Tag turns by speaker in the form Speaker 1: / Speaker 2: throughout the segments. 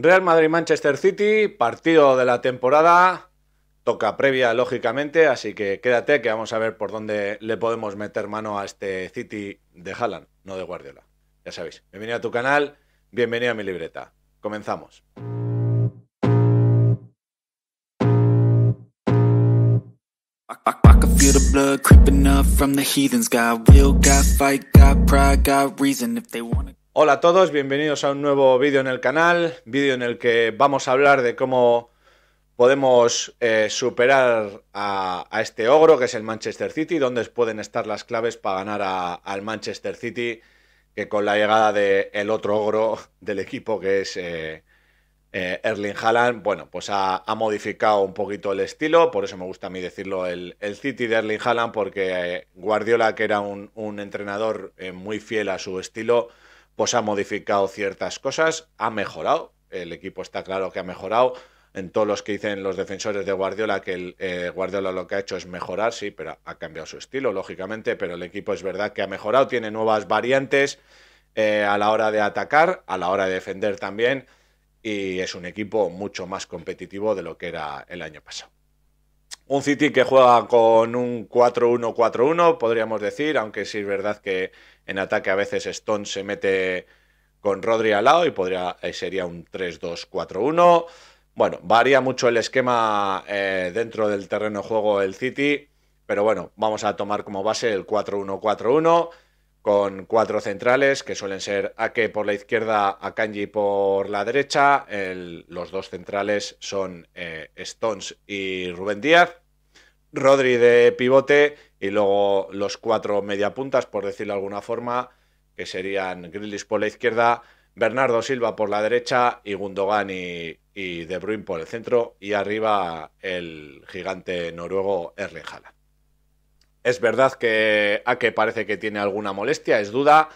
Speaker 1: Real Madrid-Manchester City, partido de la temporada, toca previa lógicamente, así que quédate que vamos a ver por dónde le podemos meter mano a este City de Haaland, no de Guardiola. Ya sabéis, bienvenido a tu canal, bienvenido a mi libreta. Comenzamos. Hola a todos, bienvenidos a un nuevo vídeo en el canal, vídeo en el que vamos a hablar de cómo podemos eh, superar a, este ogro que es el Manchester City, dónde pueden estar las claves para ganar al Manchester City, que con la llegada del otro ogro del equipo que es eh, eh, Erling Haaland, bueno, pues ha, modificado un poquito el estilo, por eso me gusta a mí decirlo el, City de Erling Haaland, porque Guardiola, que era un entrenador muy fiel a su estilo, pues ha modificado ciertas cosas, ha mejorado, el equipo está claro que ha mejorado, en todos los que dicen los defensores de Guardiola que eh, Guardiola lo que ha hecho es mejorar, sí, pero ha cambiado su estilo, lógicamente, pero el equipo es verdad que ha mejorado, tiene nuevas variantes eh, a la hora de atacar, a la hora de defender también, y es un equipo mucho más competitivo de lo que era el año pasado. Un City que juega con un 4-1-4-1, podríamos decir, aunque sí es verdad que en ataque a veces Stone se mete con Rodri al lado y eh, sería un 3-2-4-1. Bueno, varía mucho el esquema eh, dentro del terreno de juego el City, pero bueno, vamos a tomar como base el 4-1-4-1 con cuatro centrales que suelen ser Ake por la izquierda, Akanji por la derecha. los dos centrales son eh, Stones y Rubén Díaz. Rodri de pivote y luego los cuatro mediapuntas, por decirlo de alguna forma, que serían Grillis por la izquierda, Bernardo Silva por la derecha y Gundogan y, y De Bruyne por el centro y arriba el gigante noruego Erling Haaland. Es verdad que Ake parece que tiene alguna molestia, es duda.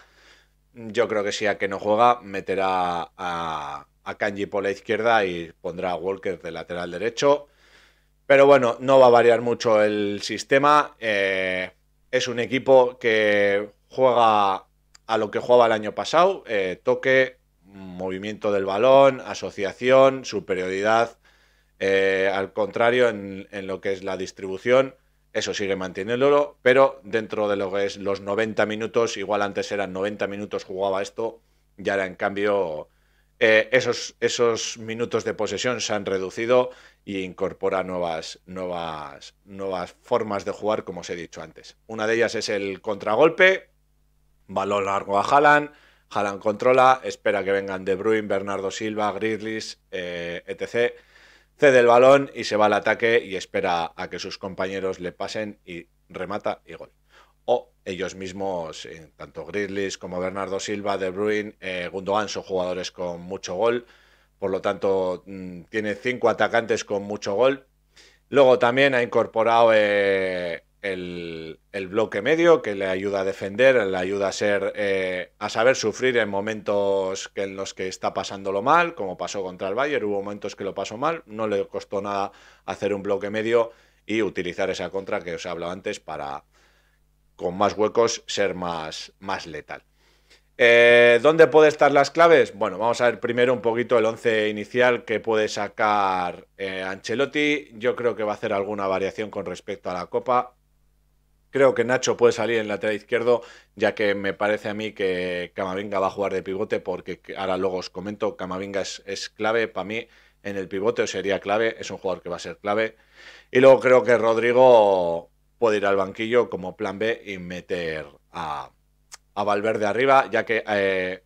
Speaker 1: Yo creo que si Ake no juega, meterá a, Kanji por la izquierda y pondrá a Walker de lateral derecho. Pero bueno, no va a variar mucho el sistema. Eh, es un equipo que juega a lo que jugaba el año pasado. Eh, toque, movimiento del balón, asociación, superioridad. Eh, al contrario, en, lo que es la distribución. Eso sigue manteniéndolo, pero dentro de lo que es los 90 minutos, igual antes eran 90 minutos jugaba esto, y ahora en cambio eh, esos, esos minutos de posesión se han reducido e incorpora nuevas, nuevas, nuevas formas de jugar, como os he dicho antes. Una de ellas es el contragolpe, balón largo a Haaland, Haaland controla, espera que vengan De Bruyne, Bernardo Silva, Grizzlies, eh, etc cede el balón y se va al ataque y espera a que sus compañeros le pasen y remata y gol. O ellos mismos, eh, tanto Grizzlies como Bernardo Silva, De Bruin, eh, Gundogan son jugadores con mucho gol, por lo tanto mm, tiene cinco atacantes con mucho gol. Luego también ha incorporado eh, el, bloque medio, que le ayuda a defender, le ayuda a ser eh, a saber sufrir en momentos en los que está pasándolo mal, como pasó contra el Bayern, hubo momentos que lo pasó mal, no le costó nada hacer un bloque medio y utilizar esa contra que os he hablado antes para con más huecos ser más, más letal. Eh, ¿Dónde pueden estar las claves? Bueno, vamos a ver primero un poquito el once inicial que puede sacar eh, Ancelotti. Yo creo que va a hacer alguna variación con respecto a la Copa Creo que Nacho puede salir en lateral izquierdo, ya que me parece a mí que Camavinga va a jugar de pivote, porque ahora luego os comento, Camavinga es, clave para mí en el pivote, o sería clave, es un jugador que va a ser clave. Y luego creo que Rodrigo puede ir al banquillo como plan B y meter a, a Valverde arriba, ya que eh,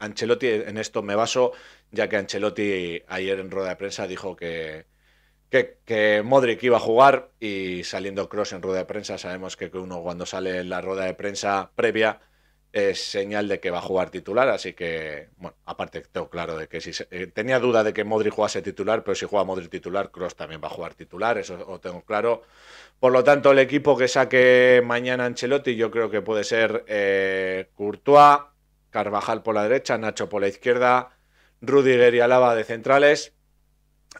Speaker 1: Ancelotti, en esto me baso, ya que Ancelotti ayer en rueda de prensa dijo que que, Modric iba a jugar y saliendo Cross en rueda de prensa, sabemos que uno cuando sale en la rueda de prensa previa es señal de que va a jugar titular, así que, bueno, aparte tengo claro de que si eh, tenía duda de que Modric jugase titular, pero si juega Modric titular, Cross también va a jugar titular, eso lo tengo claro. Por lo tanto, el equipo que saque mañana Ancelotti, yo creo que puede ser eh, Courtois, Carvajal por la derecha, Nacho por la izquierda, Rudiger y Alaba de centrales,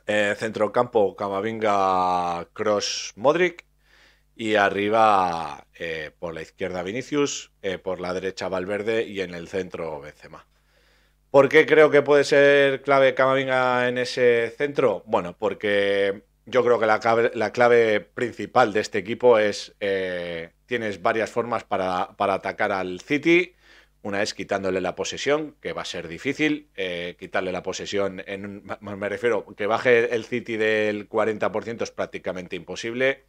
Speaker 1: Centro eh, centrocampo, Camavinga, Cross, Modric. Y arriba, eh, por la izquierda, Vinicius. Eh, por la derecha, Valverde. Y en el centro, Benzema. ¿Por qué creo que puede ser clave Camavinga en ese centro? Bueno, porque yo creo que la clave, principal de este equipo es... tienes varias formas para, para atacar al City una es quitándole la posesión, que va a ser difícil. Eh, quitarle la posesión, en, me refiero, que baje el City del 40% es prácticamente imposible.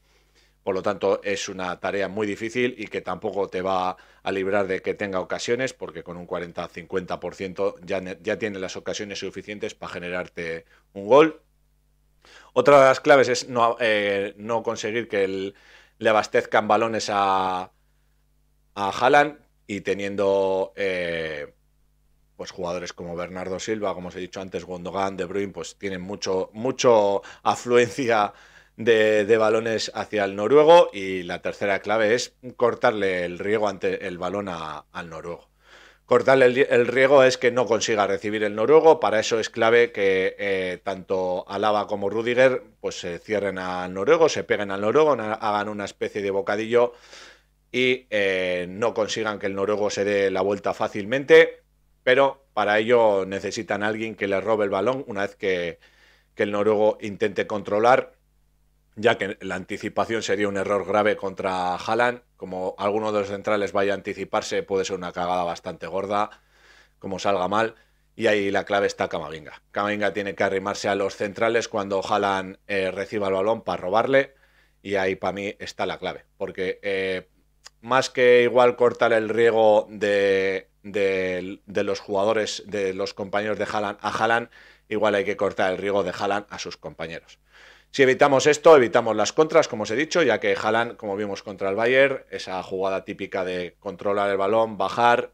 Speaker 1: Por lo tanto, es una tarea muy difícil y que tampoco te va a librar de que tenga ocasiones, porque con un 40-50% ya, ya tiene las ocasiones suficientes para generarte un gol. Otra de las claves es no, eh, no conseguir que le abastezcan balones a, a Haaland, y teniendo eh, pues jugadores como Bernardo Silva, como os he dicho antes, Gondogan, De Bruyne, pues tienen mucho, mucho afluencia de, balones hacia el noruego y la tercera clave es cortarle el riego ante el balón al noruego. Cortarle el, riego es que no consiga recibir el noruego, para eso es clave que eh, tanto Alaba como Rudiger pues se cierren al noruego, se peguen al noruego, hagan una especie de bocadillo y eh, no consigan que el noruego se dé la vuelta fácilmente, pero para ello necesitan a alguien que les robe el balón una vez que, el noruego intente controlar, ya que la anticipación sería un error grave contra Haaland. Como alguno de los centrales vaya a anticiparse, puede ser una cagada bastante gorda, como salga mal. Y ahí la clave está Camavinga. Camavinga tiene que arrimarse a los centrales cuando Haaland eh, reciba el balón para robarle. Y ahí para mí está la clave. Porque eh, más que igual cortar el riego de, los jugadores, de los compañeros de Haaland a Haaland, igual hay que cortar el riego de Haaland a sus compañeros. Si evitamos esto, evitamos las contras, como os he dicho, ya que Haaland, como vimos contra el Bayern, esa jugada típica de controlar el balón, bajar,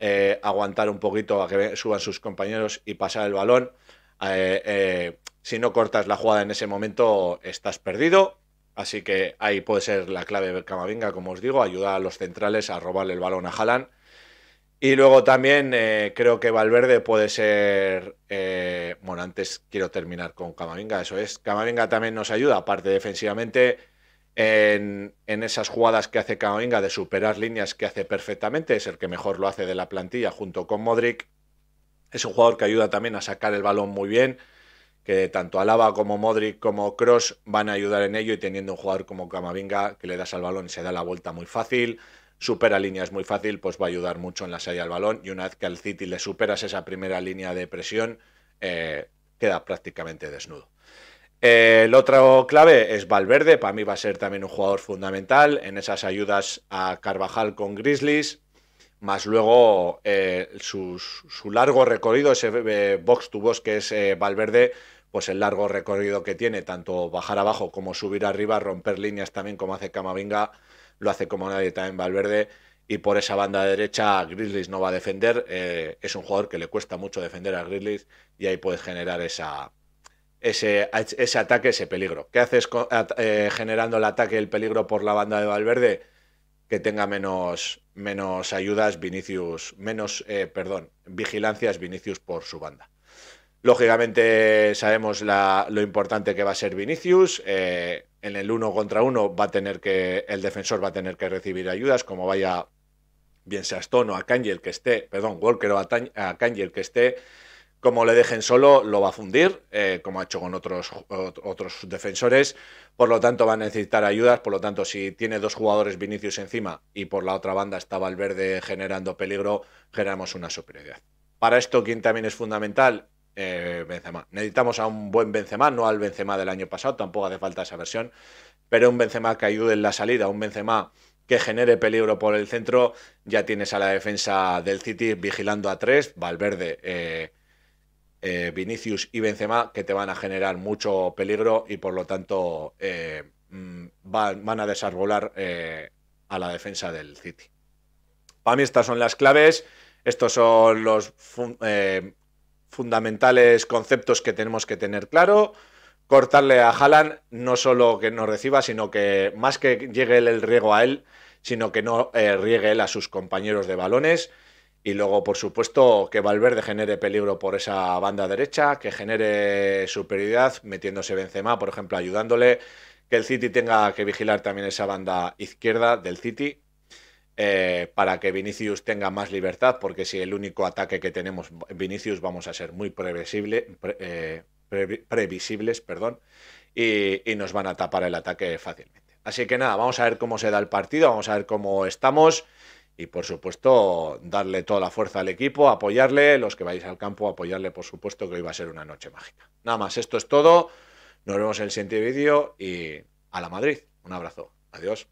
Speaker 1: eh, aguantar un poquito a que suban sus compañeros y pasar el balón. Eh, eh, si no cortas la jugada en ese momento, estás perdido. Así que ahí puede ser la clave de Camavinga, como os digo, ayuda a los centrales a robarle el balón a Haaland. Y luego también eh, creo que Valverde puede ser. Eh, bueno, antes quiero terminar con Camavinga, eso es. Camavinga también nos ayuda, aparte defensivamente, en, en, esas jugadas que hace Camavinga de superar líneas que hace perfectamente. Es el que mejor lo hace de la plantilla junto con Modric. Es un jugador que ayuda también a sacar el balón muy bien, que tanto Alaba como Modric como Cross van a ayudar en ello y teniendo un jugador como Camavinga que le das al balón y se da la vuelta muy fácil, supera líneas muy fácil, pues va a ayudar mucho en la salida al balón y una vez que al City le superas esa primera línea de presión, eh, queda prácticamente desnudo. Eh, el otro clave es Valverde, para mí va a ser también un jugador fundamental en esas ayudas a Carvajal con Grizzlies, más luego eh, su, largo recorrido, ese eh, box to box que es eh, Valverde, pues el largo recorrido que tiene, tanto bajar abajo como subir arriba, romper líneas también como hace Camavinga, lo hace como nadie también Valverde, y por esa banda derecha Grizzlies no va a defender, es un jugador que le cuesta mucho defender a Grizzlies y ahí puede generar esa, ese, ese ataque, ese peligro. ¿Qué haces generando el ataque, el peligro por la banda de Valverde? que tenga menos, menos ayudas Vinicius, menos, eh, perdón, vigilancias Vinicius por su banda. Lógicamente sabemos lo importante que va a ser Vinicius. Eh, en el uno contra uno va a tener que, el defensor va a tener que recibir ayudas, como vaya bien sea Stone o a el que esté, perdón, Walker o a, que esté, como le dejen solo, lo va a fundir, eh, como ha hecho con otros, otros defensores. Por lo tanto, va a necesitar ayudas. Por lo tanto, si tiene dos jugadores Vinicius encima y por la otra banda está Valverde generando peligro, generamos una superioridad. Para esto, quien también es fundamental, eh, Benzema. Necesitamos a un buen Benzema, no al Benzema del año pasado, tampoco hace falta esa versión, pero un Benzema que ayude en la salida, un Benzema que genere peligro por el centro. Ya tienes a la defensa del City vigilando a tres, Valverde. Eh, eh, Vinicius y Benzema que te van a generar mucho peligro y por lo tanto eh, mm, van, a desarbolar eh, a la defensa del City. Para mí estas son las claves, estos son los fundamentales conceptos que tenemos que tener claro. Cortarle a Haaland no solo que nos reciba, sino que más que llegue el riego a él, sino que no riegue él a sus compañeros de balones y luego, por supuesto, que Valverde genere peligro por esa banda derecha, que genere superioridad metiéndose Benzema, por ejemplo, ayudándole, que el City tenga que vigilar también esa banda izquierda del City, eh, para que Vinicius tenga más libertad, porque si el único ataque que tenemos Vinicius vamos a ser muy eh, previsibles perdón, y nos van a tapar el ataque fácilmente. Así que nada, vamos a ver cómo se da el partido, vamos a ver cómo estamos y por supuesto darle toda la fuerza al equipo, apoyarle, los que vais al campo, apoyarle por supuesto que hoy va a ser una noche mágica. Nada más, esto es todo, nos vemos en el siguiente vídeo y a la Madrid, un abrazo, adiós.